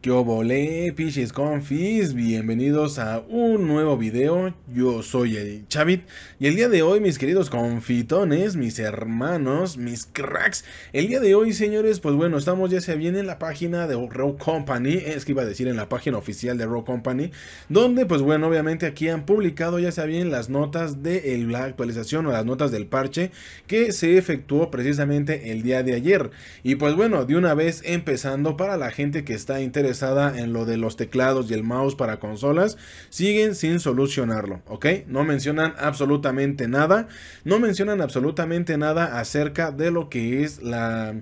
Yo volé, piches confis? Bienvenidos a un nuevo video. Yo soy el Chavit y el día de hoy, mis queridos confitones, mis hermanos, mis cracks. El día de hoy, señores, pues bueno, estamos ya se bien en la página de Raw Company, es que iba a decir en la página oficial de Raw Company, donde pues bueno, obviamente aquí han publicado ya se bien las notas de la actualización o las notas del parche que se efectuó precisamente el día de ayer. Y pues bueno, de una vez empezando para la gente que está interesada en lo de los teclados y el mouse para consolas siguen sin solucionarlo, ¿ok? No mencionan absolutamente nada, no mencionan absolutamente nada acerca de lo que es la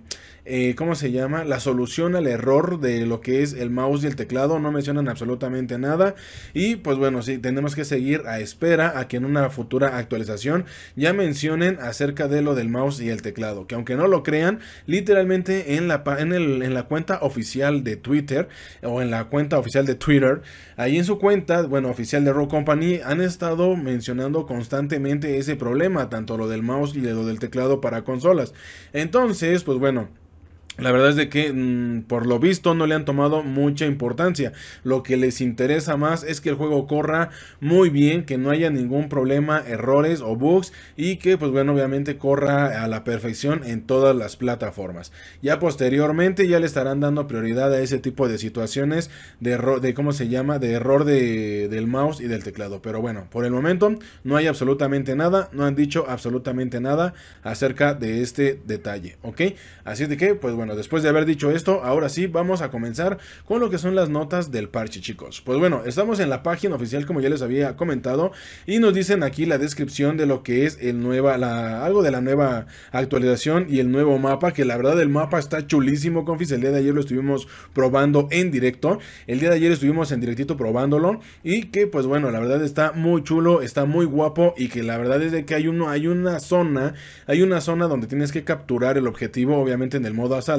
eh, ¿cómo se llama? La solución al error de lo que es el mouse y el teclado, no mencionan absolutamente nada. Y pues bueno, sí, tenemos que seguir a espera a que en una futura actualización ya mencionen acerca de lo del mouse y el teclado, que aunque no lo crean, literalmente en la, en la cuenta oficial de Twitter o en la cuenta oficial de Twitter, ahí en su cuenta, bueno, oficial de Rock Company, han estado mencionando constantemente ese problema, tanto lo del mouse y lo del teclado para consolas. Entonces, pues bueno, la verdad es de que mm, por lo visto no le han tomado mucha importancia. Lo que les interesa más es que el juego corra muy bien, que no haya ningún problema, errores o bugs y que pues bueno obviamente corra a la perfección en todas las plataformas. Ya posteriormente ya le estarán dando prioridad a ese tipo de situaciones de error, de cómo se llama, de error de, del mouse y del teclado. Pero bueno, por el momento no hay absolutamente nada, no han dicho absolutamente nada acerca de este detalle, ¿ok? Así de que pues bueno bueno, después de haber dicho esto, ahora sí vamos a comenzar con lo que son las notas del parche, chicos. Pues bueno, estamos en la página oficial, como ya les había comentado, y nos dicen aquí la descripción de lo que es el nueva, la, algo de la nueva actualización y el nuevo mapa, que la verdad el mapa está chulísimo, confis. El día de ayer lo estuvimos probando en directo, el día de ayer estuvimos en directito probándolo, y que pues bueno, la verdad está muy chulo, está muy guapo, y que la verdad es de que hay, uno, hay una zona, hay una zona donde tienes que capturar el objetivo, obviamente en el modo azar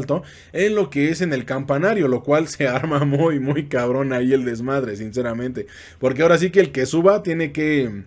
en lo que es en el campanario, lo cual se arma muy, muy cabrón ahí el desmadre, sinceramente. Porque ahora sí que el que suba tiene que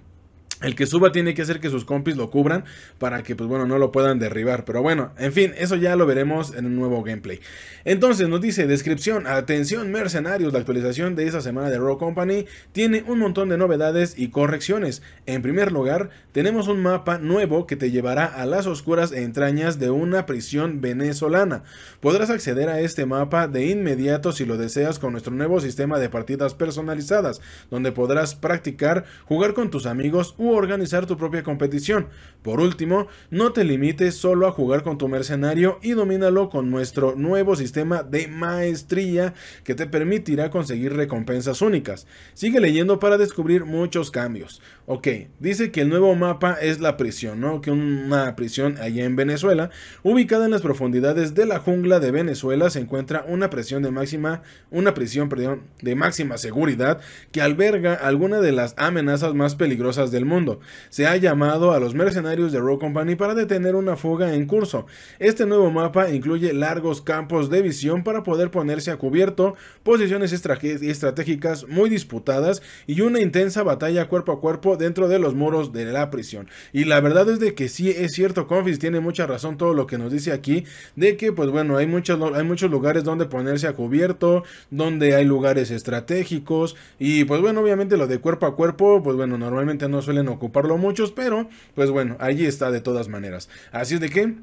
el que suba tiene que hacer que sus compis lo cubran para que, pues bueno, no lo puedan derribar. Pero bueno, en fin, eso ya lo veremos en un nuevo gameplay. Entonces nos dice, descripción, atención mercenarios, la actualización de esta semana de Raw Company tiene un montón de novedades y correcciones. En primer lugar, tenemos un mapa nuevo que te llevará a las oscuras entrañas de una prisión venezolana. Podrás acceder a este mapa de inmediato si lo deseas con nuestro nuevo sistema de partidas personalizadas, donde podrás practicar, jugar con tus amigos organizar tu propia competición. Por último, no te limites solo a jugar con tu mercenario y domínalo con nuestro nuevo sistema de maestría que te permitirá conseguir recompensas únicas. Sigue leyendo para descubrir muchos cambios. Ok, dice que el nuevo mapa es la prisión, ¿no? Que una prisión allá en Venezuela, ubicada en las profundidades de la jungla de Venezuela, se encuentra una prisión de máxima, una prisión, perdón, de máxima seguridad que alberga alguna de las amenazas más peligrosas del mundo se ha llamado a los mercenarios de Rogue Company para detener una fuga en curso. Este nuevo mapa incluye largos campos de visión para poder ponerse a cubierto, posiciones estratégicas muy disputadas y una intensa batalla cuerpo a cuerpo dentro de los muros de la prisión. Y la verdad es de que sí es cierto, Confis tiene mucha razón todo lo que nos dice aquí, de que pues bueno, hay muchos, hay muchos lugares donde ponerse a cubierto, donde hay lugares estratégicos y pues bueno, obviamente lo de cuerpo a cuerpo, pues bueno, normalmente no suelen ocuparlo muchos, pero pues bueno, allí está de todas maneras. Así es de que...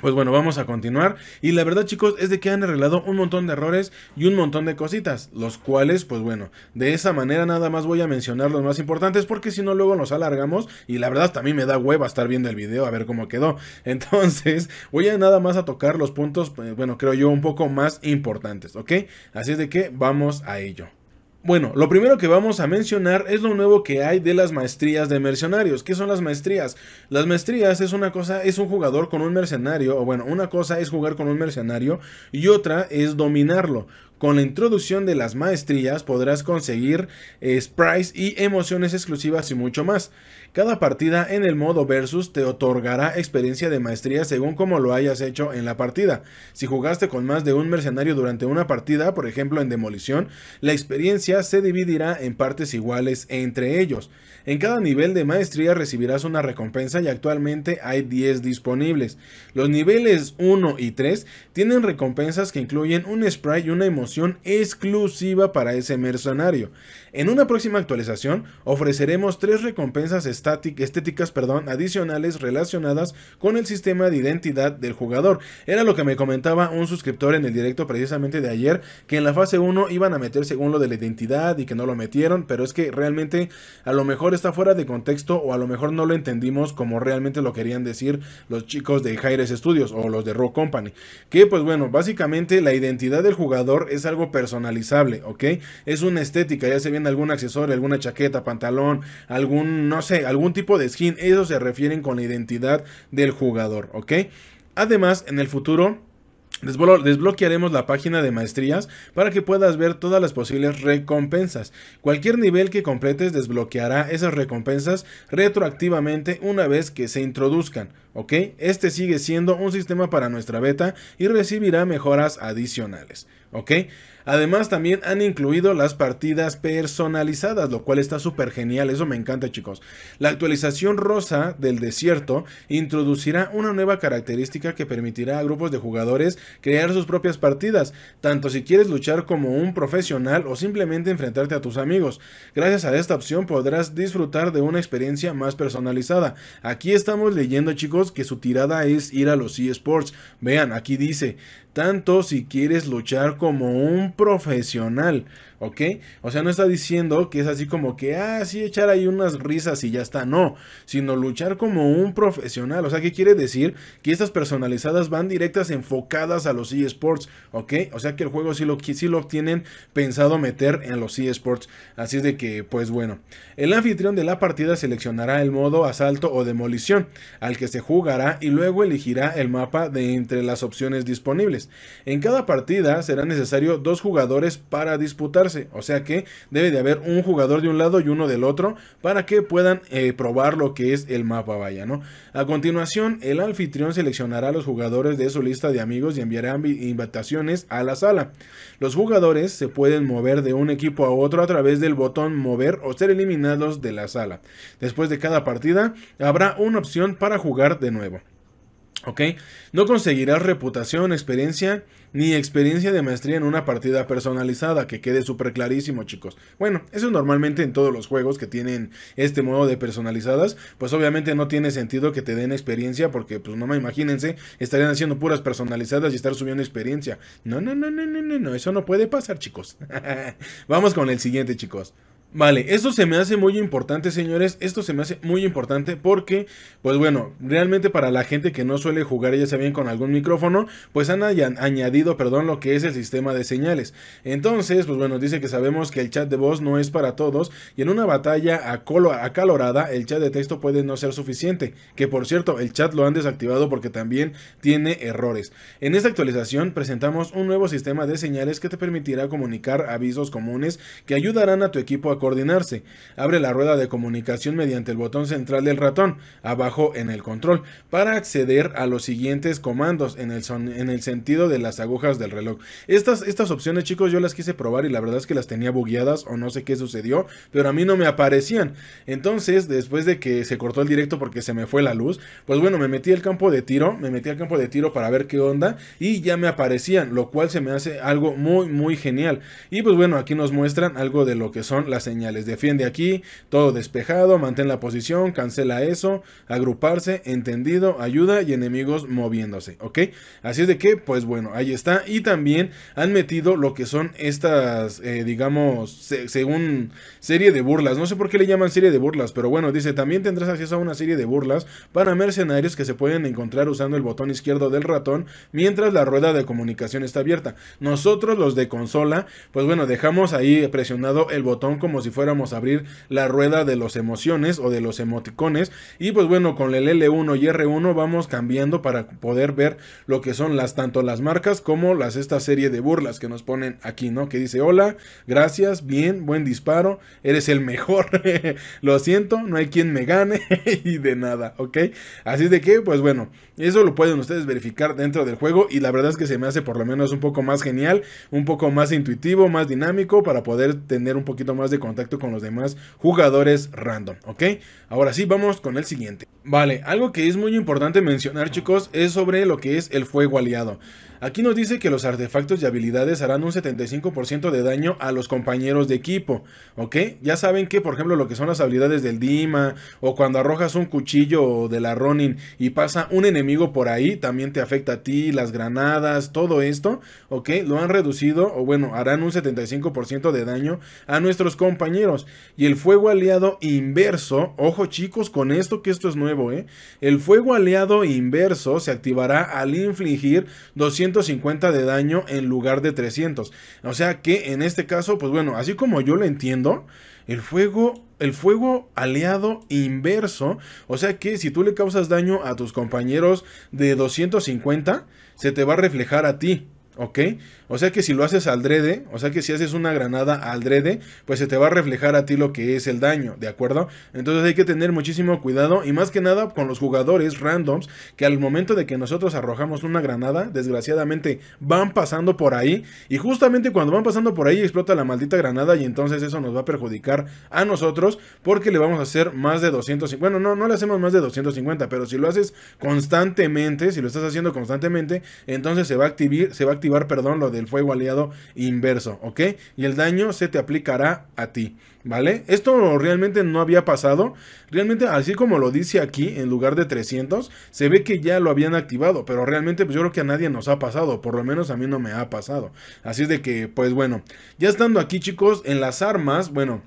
Pues bueno, vamos a continuar. Y la verdad, chicos, es de que han arreglado un montón de errores y un montón de cositas. Los cuales, pues bueno, de esa manera nada más voy a mencionar los más importantes. Porque si no, luego nos alargamos. Y la verdad, también me da hueva estar viendo el video a ver cómo quedó. Entonces, voy a nada más a tocar los puntos, eh, bueno, creo yo, un poco más importantes, ¿ok? Así es de que vamos a ello. Bueno, lo primero que vamos a mencionar es lo nuevo que hay de las maestrías de mercenarios. ¿Qué son las maestrías? Las maestrías es una cosa, es un jugador con un mercenario, o bueno, una cosa es jugar con un mercenario y otra es dominarlo. Con la introducción de las maestrías podrás conseguir eh, sprites y emociones exclusivas y mucho más. Cada partida en el modo versus te otorgará experiencia de maestría según como lo hayas hecho en la partida. Si jugaste con más de un mercenario durante una partida, por ejemplo en demolición, la experiencia se dividirá en partes iguales entre ellos. En cada nivel de maestría recibirás una recompensa y actualmente hay 10 disponibles. Los niveles 1 y 3 tienen recompensas que incluyen un spray y una emoción exclusiva para ese mercenario. En una próxima actualización ofreceremos tres recompensas estéticas perdón, adicionales relacionadas con el sistema de identidad del jugador. Era lo que me comentaba un suscriptor en el directo precisamente de ayer, que en la fase 1 iban a meter según lo de la identidad y que no lo metieron, pero es que realmente a lo mejor está fuera de contexto o a lo mejor no lo entendimos como realmente lo querían decir los chicos de Hires Studios o los de Raw Company. Que pues bueno, básicamente la identidad del jugador es es algo personalizable, ¿ok? Es una estética, ya se viene algún accesorio, alguna chaqueta, pantalón, algún, no sé, algún tipo de skin. Eso se refieren con la identidad del jugador, ¿ok? Además, en el futuro... desbloquearemos la página de maestrías para que puedas ver todas las posibles recompensas. Cualquier nivel que completes desbloqueará esas recompensas retroactivamente una vez que se introduzcan. ¿ok? Este sigue siendo un sistema para nuestra beta y recibirá mejoras adicionales. ¿ok? Además también han incluido las partidas personalizadas, lo cual está súper genial, eso me encanta chicos. La actualización rosa del desierto introducirá una nueva característica que permitirá a grupos de jugadores crear sus propias partidas, tanto si quieres luchar como un profesional o simplemente enfrentarte a tus amigos. Gracias a esta opción podrás disfrutar de una experiencia más personalizada. Aquí estamos leyendo chicos que su tirada es ir a los eSports. Vean, aquí dice, tanto si quieres luchar como un profesional. ¿ok? O sea, no está diciendo que es así como que, ah, sí, echar ahí unas risas y ya está, no, sino luchar como un profesional, o sea, ¿qué quiere decir? Que estas personalizadas van directas enfocadas a los eSports, ¿ok? O sea que el juego sí lo, sí lo tienen pensado meter en los eSports, así es de que, pues bueno, el anfitrión de la partida seleccionará el modo asalto o demolición al que se jugará y luego elegirá el mapa de entre las opciones disponibles. En cada partida será necesario dos jugadores para disputarse o sea que debe de haber un jugador de un lado y uno del otro para que puedan eh, probar lo que es el mapa, vaya, ¿no? A continuación, el anfitrión seleccionará a los jugadores de su lista de amigos y enviará invitaciones a la sala. Los jugadores se pueden mover de un equipo a otro a través del botón mover o ser eliminados de la sala. Después de cada partida, habrá una opción para jugar de nuevo. ¿Ok? No conseguirás reputación, experiencia ni experiencia de maestría en una partida personalizada, que quede súper clarísimo chicos. Bueno, eso normalmente en todos los juegos que tienen este modo de personalizadas, pues obviamente no tiene sentido que te den experiencia porque pues no me imagínense, estarían haciendo puras personalizadas y estar subiendo experiencia. No, no, no, no, no, no, no, eso no puede pasar chicos. Vamos con el siguiente chicos. Vale, esto se me hace muy importante, señores. Esto se me hace muy importante porque, pues bueno, realmente para la gente que no suele jugar, ya sea bien con algún micrófono, pues han añadido, perdón, lo que es el sistema de señales. Entonces, pues bueno, dice que sabemos que el chat de voz no es para todos y en una batalla acalorada el chat de texto puede no ser suficiente. Que por cierto, el chat lo han desactivado porque también tiene errores. En esta actualización presentamos un nuevo sistema de señales que te permitirá comunicar avisos comunes que ayudarán a tu equipo a coordinarse. Abre la rueda de comunicación mediante el botón central del ratón, abajo en el control, para acceder a los siguientes comandos en el, en el sentido de las agujas del reloj. Estas, estas opciones, chicos, yo las quise probar y la verdad es que las tenía bugueadas o no sé qué sucedió, pero a mí no me aparecían. Entonces, después de que se cortó el directo porque se me fue la luz, pues bueno, me metí al campo de tiro, me metí al campo de tiro para ver qué onda y ya me aparecían, lo cual se me hace algo muy, muy genial. Y pues bueno, aquí nos muestran algo de lo que son las señales. Defiende aquí, todo despejado, mantén la posición, cancela eso, agruparse, entendido, ayuda y enemigos moviéndose, ¿ok? Así es de que, pues bueno, ahí está. Y también han metido lo que son estas, eh, digamos, según serie de burlas. No sé por qué le llaman serie de burlas, pero bueno, dice, también tendrás acceso a una serie de burlas para mercenarios que se pueden encontrar usando el botón izquierdo del ratón mientras la rueda de comunicación está abierta. Nosotros, los de consola, pues bueno, dejamos ahí presionado el botón como si fuéramos a abrir la rueda de los emociones o de los emoticones. Y pues bueno, con el L1 y R1 vamos cambiando para poder ver lo que son las tanto las marcas como las esta serie de burlas que nos ponen aquí, ¿no? Que dice, hola, gracias, bien, buen disparo, eres el mejor, lo siento, no hay quien me gane y de nada, ¿ok? Así de que, pues bueno, eso lo pueden ustedes verificar dentro del juego y la verdad es que se me hace por lo menos un poco más genial, un poco más intuitivo, más dinámico para poder tener un poquito más de contacto con los demás jugadores random, ¿ok? Ahora sí, vamos con el siguiente. Vale, algo que es muy importante mencionar chicos es sobre lo que es el fuego aliado. Aquí nos dice que los artefactos y habilidades harán un 75% de daño a los compañeros de equipo, ¿ok? Ya saben que, por ejemplo, lo que son las habilidades del Dima, o cuando arrojas un cuchillo de la Ronin y pasa un enemigo por ahí, también te afecta a ti, las granadas, todo esto, ¿ok? Lo han reducido, o bueno, harán un 75% de daño a nuestros compañeros. Y el fuego aliado inverso, ojo chicos con esto, que esto es nuevo, ¿eh? El fuego aliado inverso se activará al infligir 200 250 de daño en lugar de 300. O sea que en este caso, pues bueno, así como yo lo entiendo, el fuego el fuego aliado inverso, o sea que si tú le causas daño a tus compañeros de 250, se te va a reflejar a ti. ¿Ok? O sea que si lo haces al drede, o sea que si haces una granada al drede, pues se te va a reflejar a ti lo que es el daño, ¿de acuerdo? Entonces hay que tener muchísimo cuidado y más que nada con los jugadores randoms que al momento de que nosotros arrojamos una granada, desgraciadamente van pasando por ahí y justamente cuando van pasando por ahí explota la maldita granada y entonces eso nos va a perjudicar a nosotros porque le vamos a hacer más de 250, bueno, no, no le hacemos más de 250, pero si lo haces constantemente, si lo estás haciendo constantemente, entonces se va a activar, se va perdón, lo del fuego aliado inverso, ¿ok? Y el daño se te aplicará a ti, ¿vale? Esto realmente no había pasado. Realmente, así como lo dice aquí, en lugar de 300, se ve que ya lo habían activado, pero realmente pues, yo creo que a nadie nos ha pasado, por lo menos a mí no me ha pasado. Así es de que, pues bueno, ya estando aquí chicos, en las armas, bueno...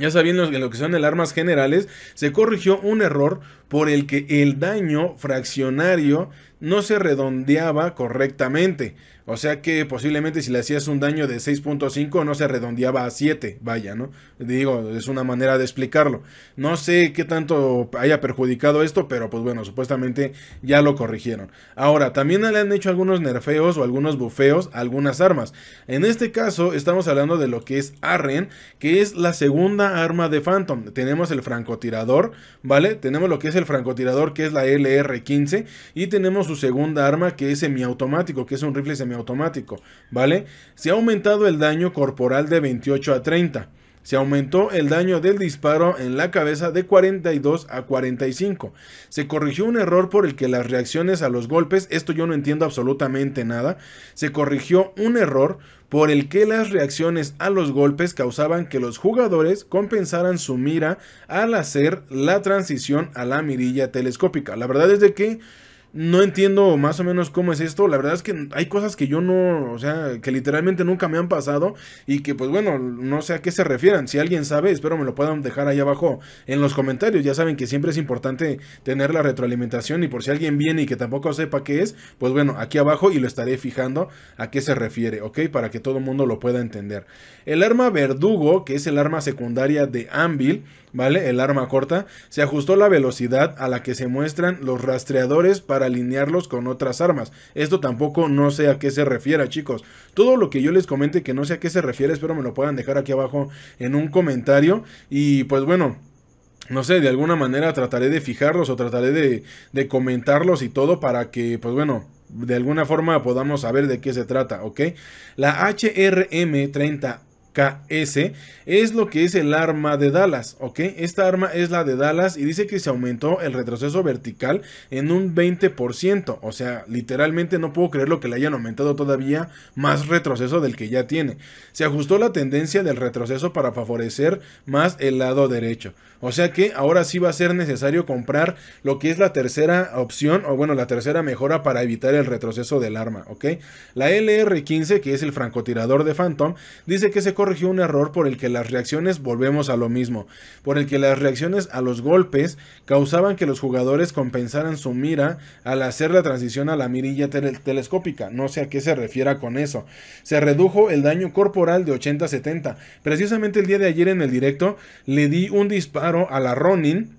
Ya sabiendo lo que son el armas generales, se corrigió un error por el que el daño fraccionario no se redondeaba correctamente. O sea que posiblemente si le hacías un daño de 6.5 no se redondeaba a 7, vaya, ¿no? Digo, es una manera de explicarlo. No sé qué tanto haya perjudicado esto, pero pues bueno, supuestamente ya lo corrigieron. Ahora, también le han hecho algunos nerfeos o algunos bufeos a algunas armas. En este caso estamos hablando de lo que es Arren, que es la segunda arma de Phantom. Tenemos el francotirador, ¿vale? Tenemos lo que es el francotirador, que es la LR-15, y tenemos su segunda arma, que es semiautomático, que es un rifle semiautomático automático, ¿vale? Se ha aumentado el daño corporal de 28 a 30. Se aumentó el daño del disparo en la cabeza de 42 a 45. Se corrigió un error por el que las reacciones a los golpes, esto yo no entiendo absolutamente nada, se corrigió un error por el que las reacciones a los golpes causaban que los jugadores compensaran su mira al hacer la transición a la mirilla telescópica. La verdad es de que no entiendo más o menos cómo es esto. La verdad es que hay cosas que yo no, o sea, que literalmente nunca me han pasado y que pues bueno, no sé a qué se refieran. Si alguien sabe, espero me lo puedan dejar ahí abajo en los comentarios. Ya saben que siempre es importante tener la retroalimentación y por si alguien viene y que tampoco sepa qué es, pues bueno, aquí abajo y lo estaré fijando a qué se refiere, ¿ok? Para que todo el mundo lo pueda entender. El arma verdugo, que es el arma secundaria de Anvil, ¿vale? El arma corta, se ajustó la velocidad a la que se muestran los rastreadores para para alinearlos con otras armas. Esto tampoco no sé a qué se refiere chicos. Todo lo que yo les comente que no sé a qué se refiere, espero me lo puedan dejar aquí abajo en un comentario. Y pues bueno, no sé, de alguna manera trataré de fijarlos o trataré de, comentarlos y todo para que, pues bueno, de alguna forma podamos saber de qué se trata, ¿ok? La HRM30 KS es lo que es el arma de Dallas, ¿ok? Esta arma es la de Dallas y dice que se aumentó el retroceso vertical en un 20%, o sea, literalmente no puedo creer lo que le hayan aumentado todavía más retroceso del que ya tiene. Se ajustó la tendencia del retroceso para favorecer más el lado derecho, o sea que ahora sí va a ser necesario comprar lo que es la tercera opción, o bueno, la tercera mejora para evitar el retroceso del arma, ¿ok? La LR15, que es el francotirador de Phantom, dice que se corrigió un error por el que las reacciones, volvemos a lo mismo, por el que las reacciones a los golpes causaban que los jugadores compensaran su mira al hacer la transición a la mirilla telescópica. No sé a qué se refiera con eso. Se redujo el daño corporal de 80 70. Precisamente el día de ayer en el directo le di un disparo a la Ronin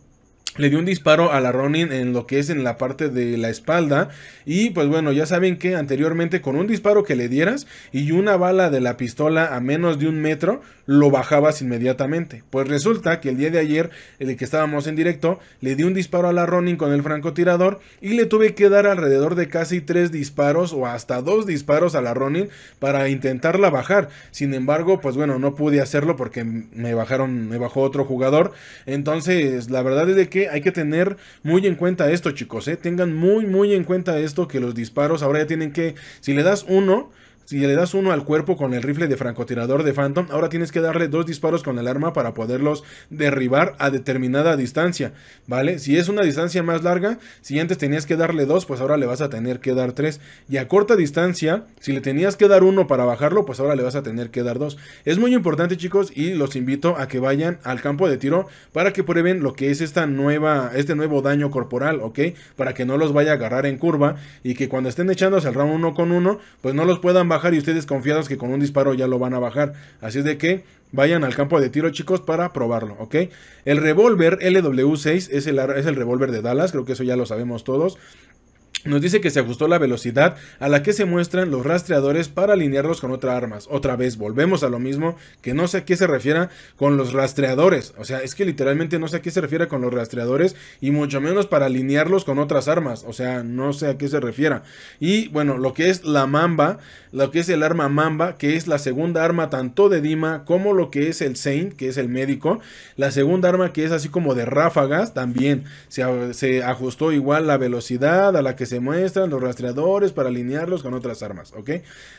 le dio un disparo a la Ronin en lo que es en la parte de la espalda. Y pues bueno, ya saben que anteriormente con un disparo que le dieras y una bala de la pistola a menos de un metro, lo bajabas inmediatamente. Pues resulta que el día de ayer, el que estábamos en directo, le di un disparo a la Ronin con el francotirador y le tuve que dar alrededor de casi tres disparos o hasta dos disparos a la Ronin para intentarla bajar. Sin embargo, pues bueno, no pude hacerlo porque me bajaron, me bajó otro jugador. Entonces, la verdad es de que hay que tener muy en cuenta esto, chicos. ¿eh? Tengan muy, muy en cuenta esto que los disparos ahora ya tienen que, si le das uno, si le das uno al cuerpo con el rifle de francotirador de Phantom, ahora tienes que darle dos disparos con el arma para poderlos derribar a determinada distancia, ¿vale? Si es una distancia más larga, si antes tenías que darle dos, pues ahora le vas a tener que dar tres. Y a corta distancia, si le tenías que dar uno para bajarlo, pues ahora le vas a tener que dar dos. Es muy importante, chicos, y los invito a que vayan al campo de tiro para que prueben lo que es esta nueva, este nuevo daño corporal, ¿ok? Para que no los vaya a agarrar en curva y que cuando estén echándose al round uno con uno, pues no los puedan bajar y ustedes confiados que con un disparo ya lo van a bajar. Así es de que vayan al campo de tiro, chicos, para probarlo, El revólver LW6 es el, es el revólver de Dallas, creo que eso ya lo sabemos todos. Nos dice que se ajustó la velocidad a la que se muestran los rastreadores para alinearlos con otras armas. Otra vez, volvemos a lo mismo, que no sé a qué se refiera con los rastreadores. O sea, es que literalmente no sé a qué se refiere con los rastreadores y mucho menos para alinearlos con otras armas. O sea, no sé a qué se refiera. Y bueno, lo que es la mamba, lo que es el arma mamba, que es la segunda arma tanto de Dima como lo que es el Saint, que es el médico. La segunda arma que es así como de ráfagas, también se, ajustó igual la velocidad a la que se muestran los rastreadores para alinearlos con otras armas, ¿ok?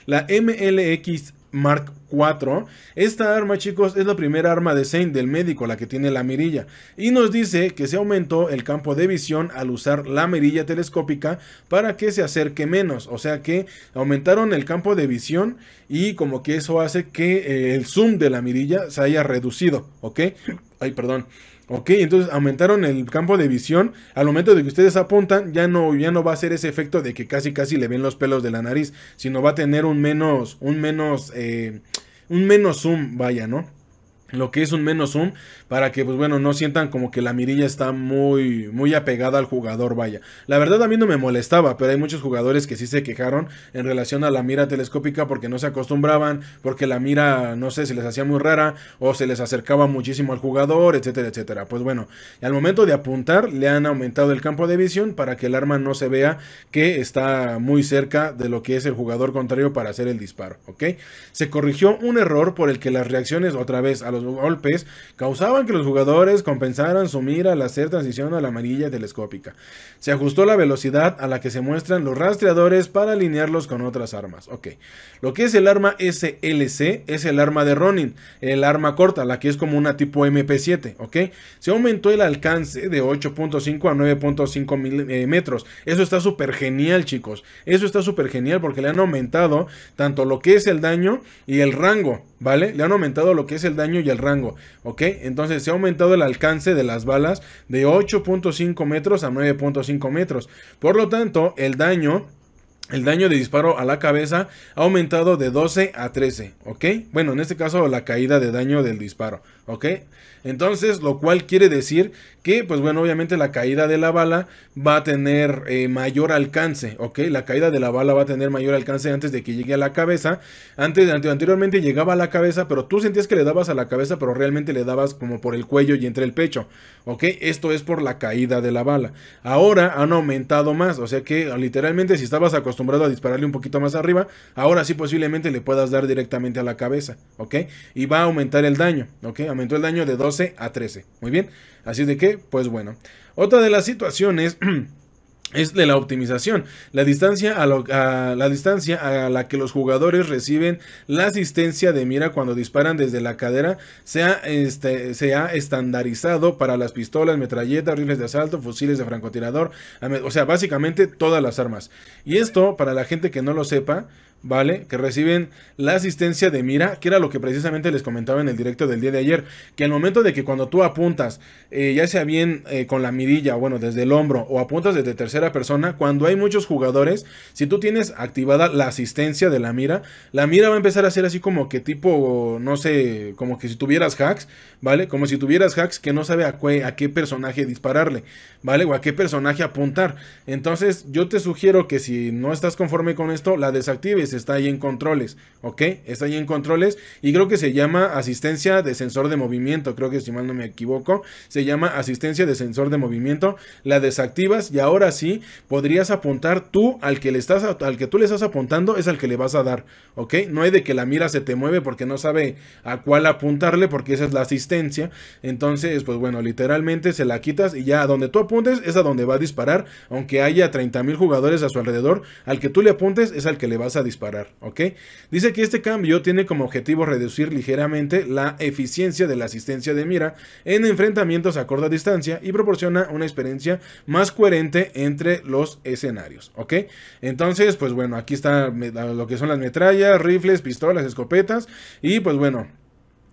La MLX Mark IV. Esta arma, chicos, es la primera arma de Saint del médico, la que tiene la mirilla. Y nos dice que se aumentó el campo de visión al usar la mirilla telescópica para que se acerque menos. O sea que aumentaron el campo de visión y como que eso hace que eh, el zoom de la mirilla se haya reducido, ¿ok? Ay, perdón. Ok, entonces aumentaron el campo de visión. Al momento de que ustedes apuntan, ya no, ya no va a ser ese efecto de que casi casi le ven los pelos de la nariz, sino va a tener un menos, un menos, eh, un menos zoom, vaya, ¿no? lo que es un menos zoom para que pues bueno no sientan como que la mirilla está muy muy apegada al jugador vaya la verdad a mí no me molestaba pero hay muchos jugadores que sí se quejaron en relación a la mira telescópica porque no se acostumbraban porque la mira no sé se les hacía muy rara o se les acercaba muchísimo al jugador etcétera etcétera pues bueno al momento de apuntar le han aumentado el campo de visión para que el arma no se vea que está muy cerca de lo que es el jugador contrario para hacer el disparo ok se corrigió un error por el que las reacciones otra vez a los golpes causaban que los jugadores compensaran su mira al hacer transición a la amarilla telescópica. Se ajustó la velocidad a la que se muestran los rastreadores para alinearlos con otras armas. Ok. Lo que es el arma SLC es el arma de Ronin, el arma corta, la que es como una tipo MP7. Ok. Se aumentó el alcance de 8.5 a 9.5 eh, metros. Eso está súper genial, chicos. Eso está súper genial porque le han aumentado tanto lo que es el daño y el rango, ¿vale? Le han aumentado lo que es el daño y el rango, ¿ok? Entonces se ha aumentado el alcance de las balas de 8.5 metros a 9.5 metros. Por lo tanto, el daño el daño de disparo a la cabeza ha aumentado de 12 a 13, ¿ok? Bueno, en este caso la caída de daño del disparo, ¿ok? Entonces, lo cual quiere decir que, pues bueno, obviamente la caída de la bala va a tener eh, mayor alcance, ¿ok? La caída de la bala va a tener mayor alcance antes de que llegue a la cabeza. Antes, anteriormente llegaba a la cabeza, pero tú sentías que le dabas a la cabeza, pero realmente le dabas como por el cuello y entre el pecho, ¿ok? Esto es por la caída de la bala. Ahora han aumentado más, o sea que literalmente si estabas acostumbrado a dispararle un poquito más arriba, ahora sí posiblemente le puedas dar directamente a la cabeza, ¿ok? Y va a aumentar el daño, ¿ok? aumentó el daño de 12 a 13. Muy bien, así de que, pues bueno. Otra de las situaciones... es de la optimización, la distancia a, la distancia a la que los jugadores reciben la asistencia de mira cuando disparan desde la cadera sea este, se ha estandarizado para las pistolas, metralletas, rifles de asalto, fusiles de francotirador, o sea, básicamente todas las armas. Y esto, para la gente que no lo sepa, ¿vale? Que reciben la asistencia de mira, que era lo que precisamente les comentaba en el directo del día de ayer, que al momento de que cuando tú apuntas, eh, ya sea bien eh, con la mirilla, bueno, desde el hombro o apuntas desde tercera persona, cuando hay muchos jugadores, si tú tienes activada la asistencia de la mira, la mira va a empezar a ser así como que tipo, no sé, como que si tuvieras hacks, ¿vale? Como si tuvieras hacks que no sabe a, qué, a qué personaje dispararle, ¿vale? O a qué personaje apuntar. Entonces yo te sugiero que si no estás conforme con esto, la desactives está ahí en controles, ¿ok? Está ahí en controles y creo que se llama asistencia de sensor de movimiento, creo que si mal no me equivoco, se llama asistencia de sensor de movimiento, la desactivas y ahora sí podrías apuntar tú al que le estás al que tú le estás apuntando es al que le vas a dar, ¿ok? No hay de que la mira se te mueve porque no sabe a cuál apuntarle porque esa es la asistencia, entonces pues bueno, literalmente se la quitas y ya a donde tú apuntes es a donde va a disparar, aunque haya 30.000 jugadores a su alrededor, al que tú le apuntes es al que le vas a disparar. ¿ok? Dice que este cambio tiene como objetivo reducir ligeramente la eficiencia de la asistencia de mira en enfrentamientos a corta distancia y proporciona una experiencia más coherente entre los escenarios, ¿ok? Entonces, pues bueno, aquí están lo que son las metrallas, rifles, pistolas, escopetas y pues bueno,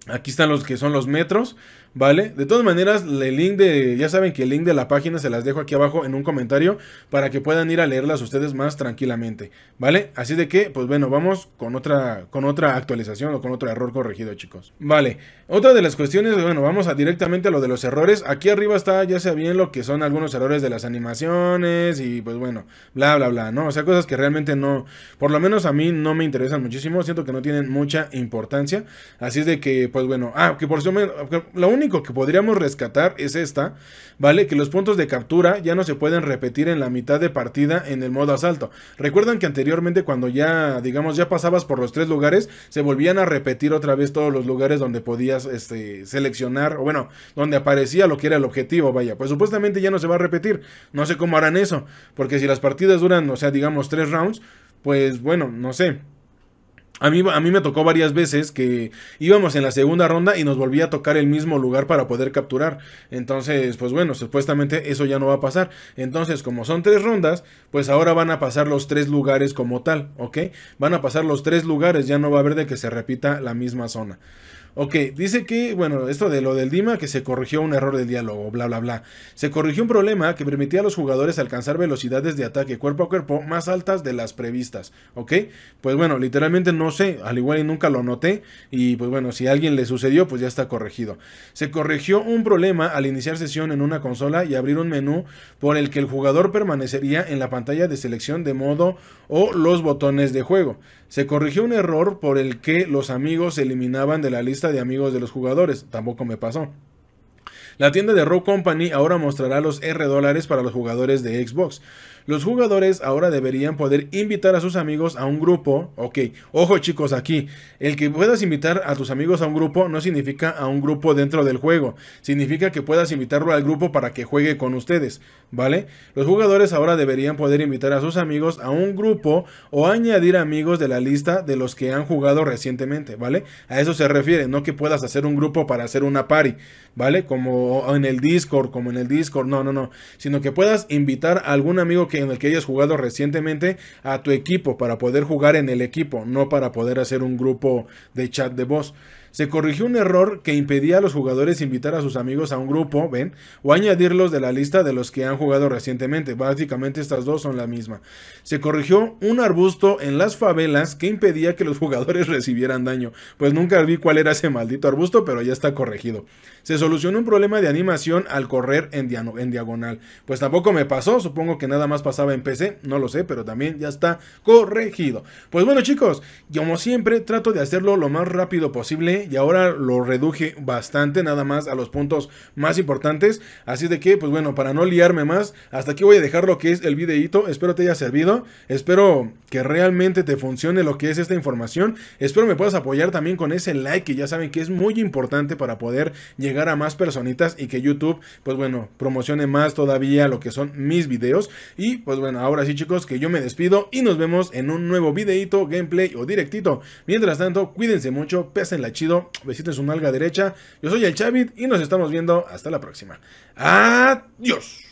aquí están los que son los metros. ¿vale? De todas maneras, el link de, ya saben que el link de la página se las dejo aquí abajo en un comentario para que puedan ir a leerlas ustedes más tranquilamente, ¿vale? Así de que, pues bueno, vamos con otra, con otra actualización o con otro error corregido, chicos. Vale, otra de las cuestiones, bueno, vamos a directamente a lo de los errores. Aquí arriba está, ya sea bien lo que son algunos errores de las animaciones y pues bueno, bla, bla, bla, ¿no? O sea, cosas que realmente no, por lo menos a mí no me interesan muchísimo, siento que no tienen mucha importancia. Así es de que, pues bueno, ah, que por si lo que podríamos rescatar es esta, ¿vale? Que los puntos de captura ya no se pueden repetir en la mitad de partida en el modo asalto. Recuerdan que anteriormente cuando ya, digamos, ya pasabas por los tres lugares, se volvían a repetir otra vez todos los lugares donde podías este, seleccionar, o bueno, donde aparecía lo que era el objetivo, vaya. Pues supuestamente ya no se va a repetir. No sé cómo harán eso, porque si las partidas duran, o sea, digamos, tres rounds, pues bueno, no sé. A mí, me tocó varias veces que íbamos en la segunda ronda y nos volvía a tocar el mismo lugar para poder capturar. Entonces, pues bueno, supuestamente eso ya no va a pasar. Entonces, como son tres rondas, pues ahora van a pasar los tres lugares como tal, ¿ok? Van a pasar los tres lugares, ya no va a haber de que se repita la misma zona. Ok, dice que, bueno, esto de lo del Dima, que se corrigió un error del diálogo, bla, bla, bla. Se corrigió un problema que permitía a los jugadores alcanzar velocidades de ataque cuerpo a cuerpo más altas de las previstas, ¿ok? Pues bueno, literalmente no sé, al igual y nunca lo noté, y pues bueno, si a alguien le sucedió, pues ya está corregido. Se corrigió un problema al iniciar sesión en una consola y abrir un menú por el que el jugador permanecería en la pantalla de selección de modo o los botones de juego. Se corrigió un error por el que los amigos se eliminaban de la lista de amigos de los jugadores. Tampoco me pasó. La tienda de Row Company ahora mostrará los R dólares para los jugadores de Xbox. Los jugadores ahora deberían poder invitar a sus amigos a un grupo. Ok, ojo chicos aquí, el que puedas invitar a tus amigos a un grupo no significa a un grupo dentro del juego, significa que puedas invitarlo al grupo para que juegue con ustedes, ¿vale? Los jugadores ahora deberían poder invitar a sus amigos a un grupo o añadir amigos de la lista de los que han jugado recientemente, ¿vale? A eso se refiere, no que puedas hacer un grupo para hacer una party, ¿vale? Como en el Discord, como en el Discord, no, no, no, sino que puedas invitar a algún amigo que en el que hayas jugado recientemente a tu equipo para poder jugar en el equipo, no para poder hacer un grupo de chat de voz se corrigió un error que impedía a los jugadores invitar a sus amigos a un grupo, ven, o añadirlos de la lista de los que han jugado recientemente. Básicamente estas dos son la misma. Se corrigió un arbusto en las favelas que impedía que los jugadores recibieran daño. Pues nunca vi cuál era ese maldito arbusto, pero ya está corregido. Se solucionó un problema de animación al correr en, en diagonal. Pues tampoco me pasó, supongo que nada más pasaba en PC, no lo sé, pero también ya está corregido. Pues bueno chicos, yo como siempre trato de hacerlo lo más rápido posible y ahora lo reduje bastante, nada más a los puntos más importantes. Así de que, pues bueno, para no liarme más, hasta aquí voy a dejar lo que es el videíto. Espero te haya servido. Espero que realmente te funcione lo que es esta información. Espero me puedas apoyar también con ese like, que ya saben que es muy importante para poder llegar a más personitas y que YouTube, pues bueno, promocione más todavía lo que son mis videos. Y pues bueno, ahora sí chicos, que yo me despido y nos vemos en un nuevo videíto, gameplay o directito. Mientras tanto, cuídense mucho, pesen la chida Besitos en su nalga derecha. Yo soy el Chavit y nos estamos viendo. Hasta la próxima. Adiós.